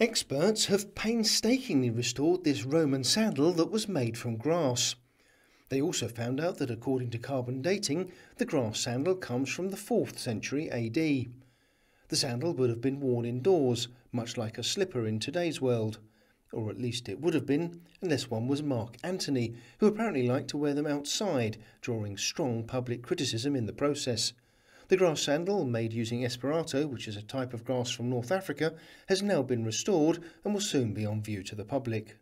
Experts have painstakingly restored this Roman sandal that was made from grass. They also found out that according to carbon dating, the grass sandal comes from the 4th century AD. The sandal would have been worn indoors, much like a slipper in today's world. Or at least it would have been, unless one was Mark Antony, who apparently liked to wear them outside, drawing strong public criticism in the process. The grass sandal, made using Esperanto, which is a type of grass from North Africa, has now been restored and will soon be on view to the public.